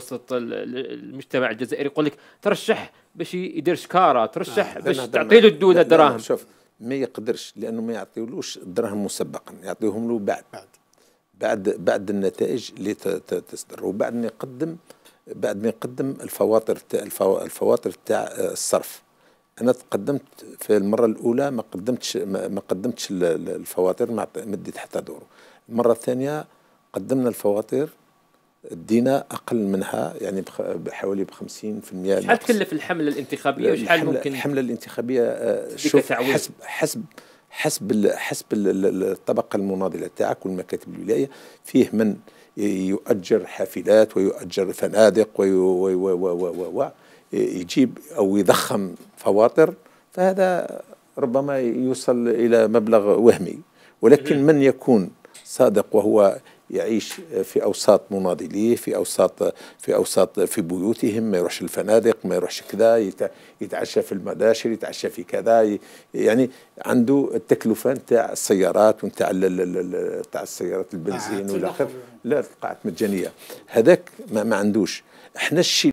وسط المجتمع الجزائري يقول لك ترشح باش يدير شكاره ترشح آه باش تعطي له الدوله الدراهم شوف ما يقدرش لانه ما يعطيولوش الدراهم مسبقا يعطيهم له بعد بعد بعد النتائج اللي تصدر وبعد ما يقدم بعد ما يقدم الفواطر الفواتر تاع آه، الصرف انا تقدمت في المره الاولى ما قدمتش ما قدمتش الفواتر ما مديت حتى دوره المره الثانيه قدمنا الفواتير دينا اقل منها يعني بحوالي ب 50% شحال تكلف الحمله الانتخابيه وشحال ممكن الحمله الانتخابيه آه، شوف حسب حسب حسب حسب الطبقه المناضله تاعك والمكاتب الولايه فيه من يؤجر حافلات ويؤجر فنادق وي وي وي وي وي وي يجيب او يضخم فواطر فهذا ربما يوصل الى مبلغ وهمي ولكن من يكون صادق وهو يعيش في اوساط مناضليه في اوساط في اوساط في بيوتهم ما يروحش الفنادق ما يروحش كذا يتعشى في المداشر يتعشى في كذا يعني عنده التكلفه نتاع السيارات ونتاع تاع السيارات البنزين والاخر لا القاعات مجانيه هذاك ما, ما عندوش احنا الشيء